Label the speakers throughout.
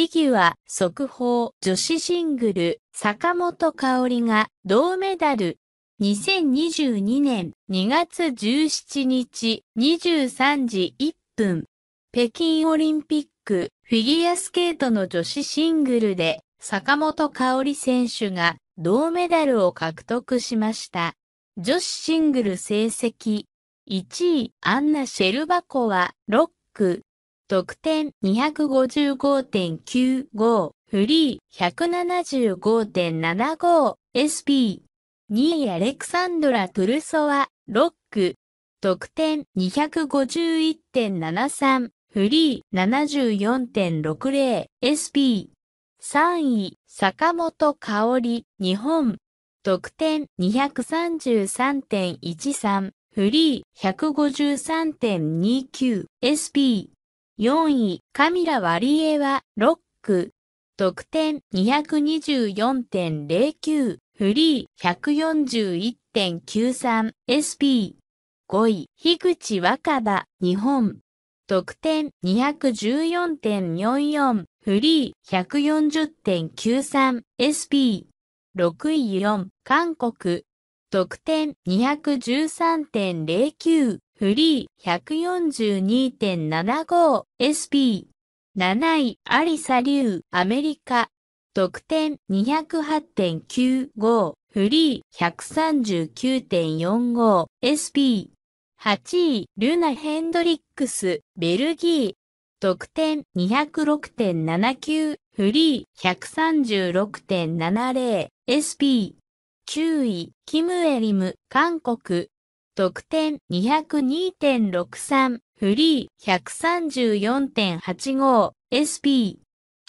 Speaker 1: フィギュア、速報、女子シングル、坂本香織が銅メダル。2022年2月17日23時1分。北京オリンピックフィギュアスケートの女子シングルで坂本香織選手が銅メダルを獲得しました。女子シングル成績1位アンナ・シェルバコはロック。得点255.95、フリー175.75、SP。2位アレクサンドラ・トゥルソワ、ロック。得点251.73、フリー74.60、SP。3位、坂本香織、日本。得点233.13、フリー153.29、SP。4位、カミラ・ワリエワ、ロック。得点224.09、フリー141.93、SP。5位、樋口若葉、日本。得点214.44、フリー140.93、SP。6位4、韓国。得点213.09、フリー 142.75SP。7位、アリサ・リュウ、アメリカ。得点208.95、フリー139.45、SP。8位、ルナ・ヘンドリックス、ベルギー。得点206.79、フリー136.70、SP。9位、キム・エリム、韓国。得点202.63、フリー134.85、SP。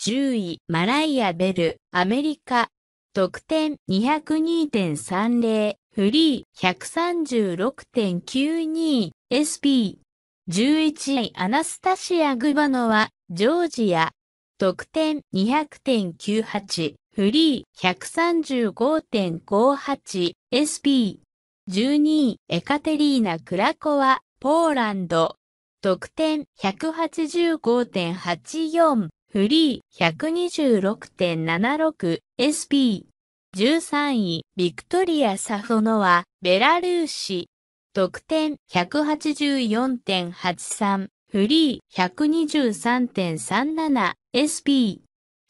Speaker 1: 10位、マライア・ベル、アメリカ。得点202.30、フリー136.92、SP。11位、アナスタシア・グバノワ、ジョージア。得点200.98、フリー135.58、SP。12位、エカテリーナ・クラコワ、ポーランド。得点185.84、フリー126.76、SP。13位、ビクトリア・サフォノワ、ベラルーシ。得点184.83、フリー123.37、SP。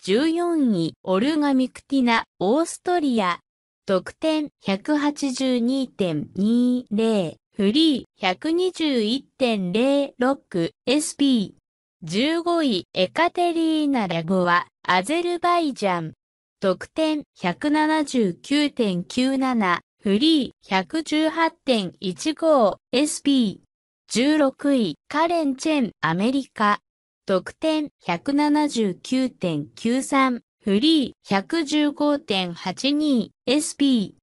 Speaker 1: 14位、オルガ・ミクティナ、オーストリア。得点182.20、フリー121.06、SP。15位、エカテリーナ・ラゴワ、アゼルバイジャン。得点179.97、フリー 118.15SP16 位カレン・チェンアメリカ得点179.93フリー115.82、SP。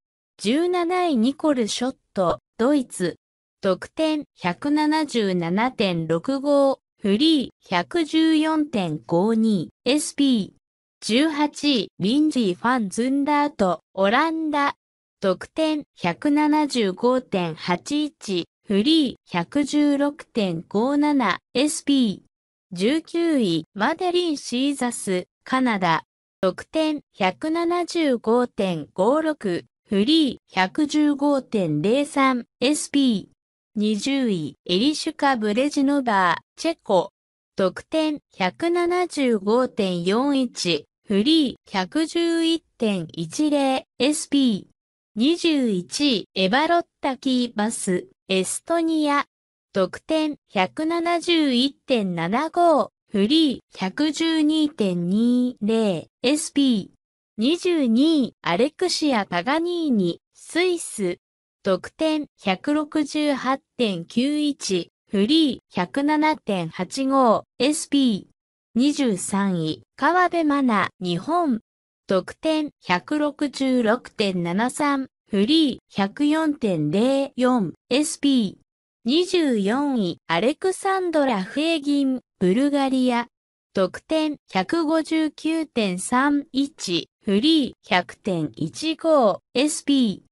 Speaker 1: 17位ニコル・ショット、ドイツ。得点177.65、フリー114.52、SP。18位、リンジー・ファン・ズンダート、オランダ。得点175.81、フリー116.57、SP。19位、マデリン・シーザス、カナダ。得点175.56、フリー115.03、SP。20位、エリシュカ・ブレジノバー、チェコ。得点175.41、フリー111.10、SP。21位、エバロッタ・キーバス、エストニア。得点171.75、フリー 112.20SP22 位アレクシア・パガニーニ、スイス。得点168.91、フリー 107.85SP23 位、川辺マナ日本。得点166.73、フリー 104.04SP24 位、アレクサンドラ・フェイギン。ブルガリア、得点159.31、フリー100.15、SP、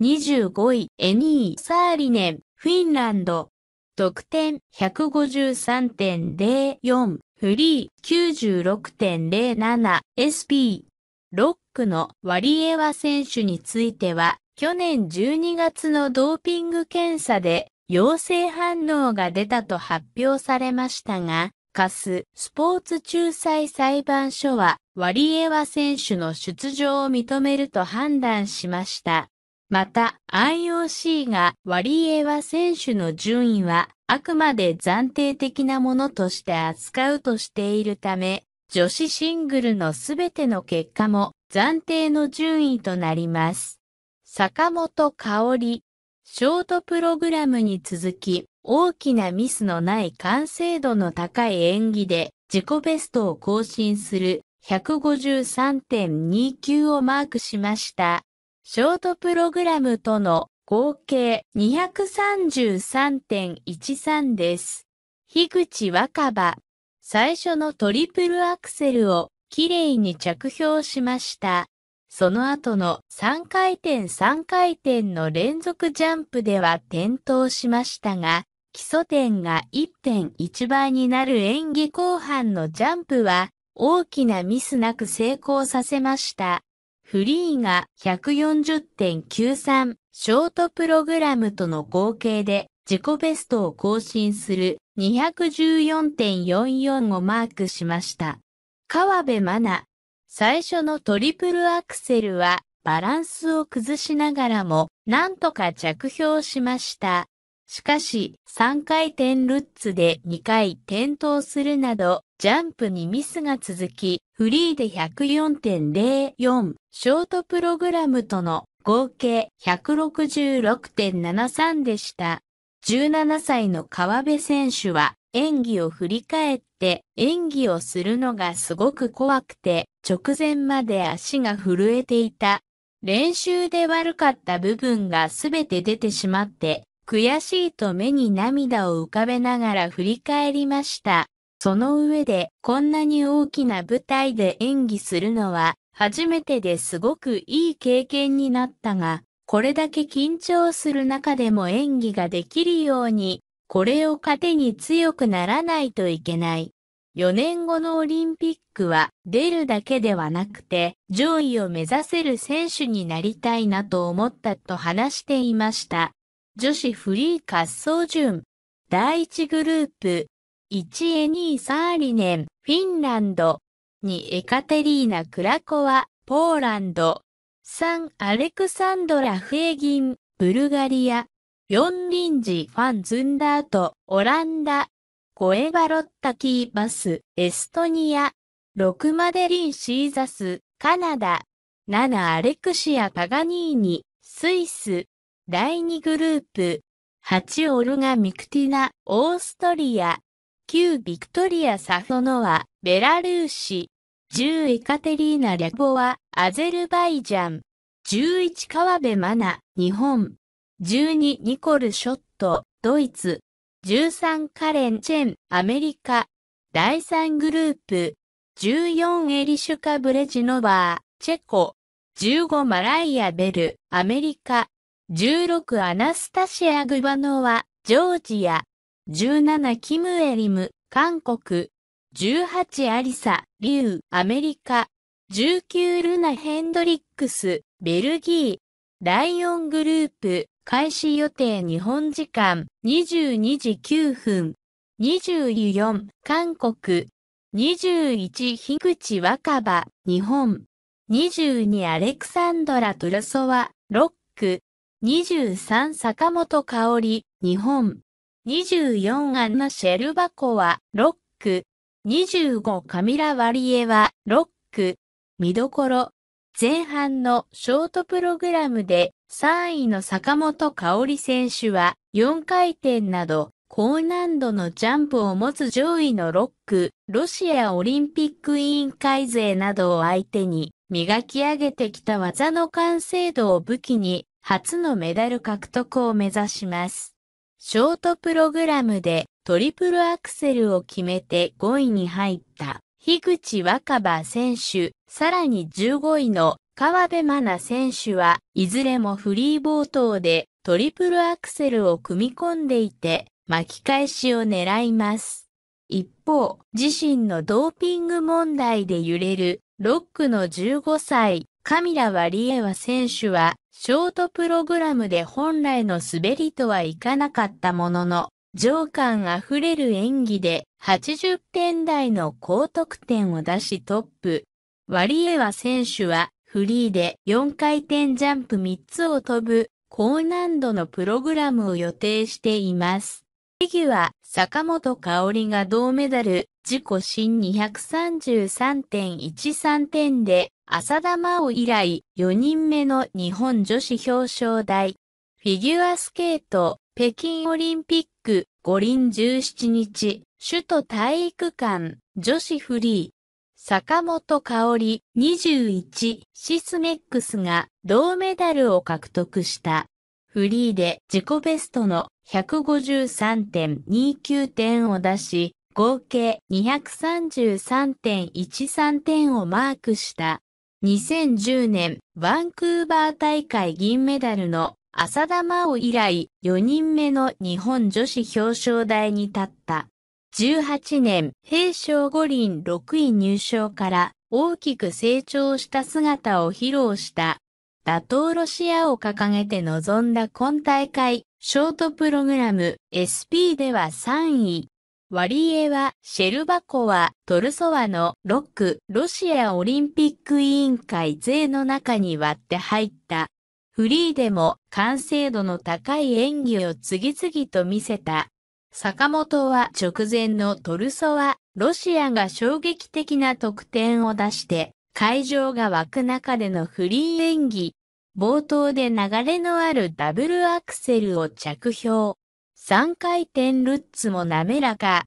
Speaker 1: 25位、エニー・サーリネン、フィンランド、得点153.04、フリー96.07、SP、ロックのワリエワ選手については、去年12月のドーピング検査で陽性反応が出たと発表されましたが、カス、スポーツ仲裁裁判所はワリエワ選手の出場を認めると判断しました。また、IOC がワリエワ選手の順位はあくまで暫定的なものとして扱うとしているため、女子シングルのすべての結果も暫定の順位となります。坂本香織ショートプログラムに続き、大きなミスのない完成度の高い演技で自己ベストを更新する153.29をマークしました。ショートプログラムとの合計233.13です。樋口若葉、最初のトリプルアクセルをきれいに着氷しました。その後の3回転3回転の連続ジャンプでは転倒しましたが、基礎点が1.1倍になる演技後半のジャンプは大きなミスなく成功させました。フリーが140.93ショートプログラムとの合計で自己ベストを更新する214.44をマークしました。川辺真奈、最初のトリプルアクセルはバランスを崩しながらもなんとか着氷しました。しかし3回転ルッツで2回転倒するなどジャンプにミスが続きフリーで104.04ショートプログラムとの合計166.73でした。17歳の川辺選手は演技を振り返って演技をするのがすごく怖くて直前まで足が震えていた。練習で悪かった部分がすべて出てしまって、悔しいと目に涙を浮かべながら振り返りました。その上で、こんなに大きな舞台で演技するのは、初めてですごくいい経験になったが、これだけ緊張する中でも演技ができるように、これを糧に強くならないといけない。4年後のオリンピックは出るだけではなくて上位を目指せる選手になりたいなと思ったと話していました。女子フリー滑走順第1グループ1エニー・サーリネン、フィンランド2エカテリーナ・クラコワ、ポーランド3アレクサンドラ・フエギン、ブルガリア4ンジ・ファン・ズンダート、オランダコエバロッタキーバス、エストニア。6マデリン・シーザス、カナダ。7アレクシア・パガニーニ、スイス。第2グループ。8オルガ・ミクティナ、オーストリア。9ビクトリア・サフォノワ、ベラルーシ。10エカテリーナ・リャボワ、アゼルバイジャン。11川辺マナ、日本。12ニコル・ショット、ドイツ。13カレン・チェン、アメリカ。第3グループ。14エリシュカ・ブレジノバー、チェコ。15マライア・ベル、アメリカ。16アナスタシア・グバノワ、ジョージア。17キム・エリム、韓国。18アリサ、リュウ、アメリカ。19ルナ・ヘンドリックス、ベルギー。第4グループ。開始予定日本時間22時9分、24韓国、21樋口若葉日本、22アレクサンドラ・トゥルソワロック、23坂本香織日本、24アンナ・シェルバコワロック、25カミラ・ワリエワロック、見どころ、前半のショートプログラムで3位の坂本香織選手は4回転など高難度のジャンプを持つ上位のロック、ロシアオリンピック委員会勢などを相手に磨き上げてきた技の完成度を武器に初のメダル獲得を目指します。ショートプログラムでトリプルアクセルを決めて5位に入った樋口若葉選手、さらに15位の川辺真奈選手はいずれもフリー冒頭でトリプルアクセルを組み込んでいて巻き返しを狙います。一方、自身のドーピング問題で揺れるロックの15歳カミラ・ワリエワ選手はショートプログラムで本来の滑りとはいかなかったものの情感あふれる演技で80点台の高得点を出しトップ。ワリエワ選手はフリーで4回転ジャンプ3つを飛ぶ高難度のプログラムを予定しています。フィギュア、坂本香織が銅メダル、自己新233.13点で、浅田真央以来4人目の日本女子表彰台。フィギュアスケート、北京オリンピック、五輪17日、首都体育館、女子フリー。坂本香織21シスメックスが銅メダルを獲得した。フリーで自己ベストの153.29点を出し、合計233.13点をマークした。2010年バンクーバー大会銀メダルの浅田真央以来4人目の日本女子表彰台に立った。18年、平昌五輪6位入賞から大きく成長した姿を披露した。打倒ロシアを掲げて臨んだ今大会、ショートプログラム SP では3位。ワリエワ、シェルバコワ、トルソワのロック、ロシアオリンピック委員会勢の中に割って入った。フリーでも完成度の高い演技を次々と見せた。坂本は直前のトルソワ、ロシアが衝撃的な得点を出して、会場が湧く中でのフリー演技。冒頭で流れのあるダブルアクセルを着氷。3回転ルッツも滑らか。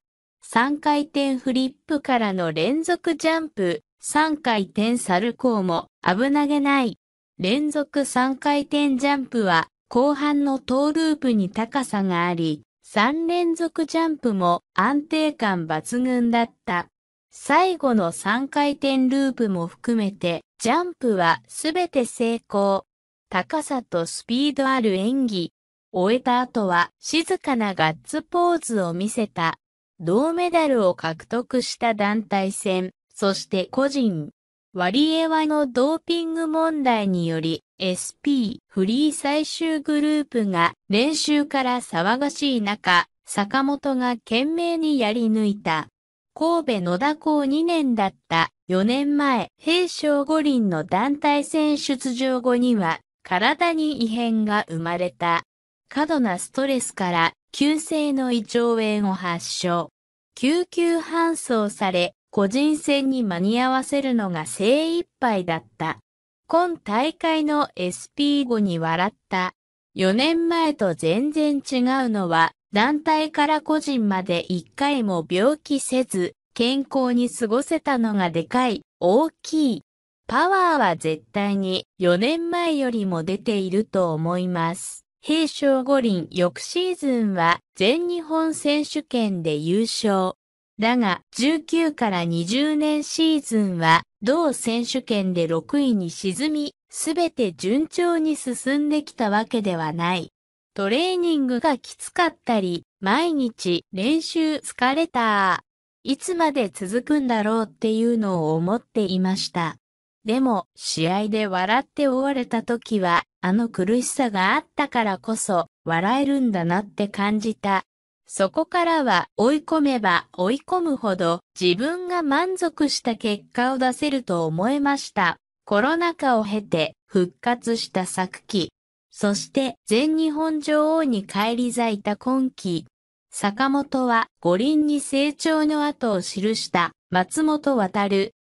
Speaker 1: 3回転フリップからの連続ジャンプ。3回転サルコーも危なげない。連続3回転ジャンプは後半のトーループに高さがあり、3連続ジャンプも安定感抜群だった。最後の3回転ループも含めて、ジャンプはすべて成功。高さとスピードある演技。終えた後は静かなガッツポーズを見せた。銅メダルを獲得した団体戦、そして個人。ワリエワのドーピング問題により SP フリー最終グループが練習から騒がしい中、坂本が懸命にやり抜いた。神戸野田校2年だった4年前、平昌五輪の団体戦出場後には体に異変が生まれた。過度なストレスから急性の胃腸炎を発症。救急搬送され、個人戦に間に合わせるのが精一杯だった。今大会の SP5 に笑った。4年前と全然違うのは、団体から個人まで一回も病気せず、健康に過ごせたのがでかい、大きい。パワーは絶対に4年前よりも出ていると思います。平昌五輪翌シーズンは全日本選手権で優勝。だが、19から20年シーズンは、同選手権で6位に沈み、すべて順調に進んできたわけではない。トレーニングがきつかったり、毎日練習疲れた。いつまで続くんだろうっていうのを思っていました。でも、試合で笑って終われた時は、あの苦しさがあったからこそ、笑えるんだなって感じた。そこからは追い込めば追い込むほど自分が満足した結果を出せると思えました。コロナ禍を経て復活した昨季。そして全日本女王に返り咲いた今季。坂本は五輪に成長の後を記した松本渡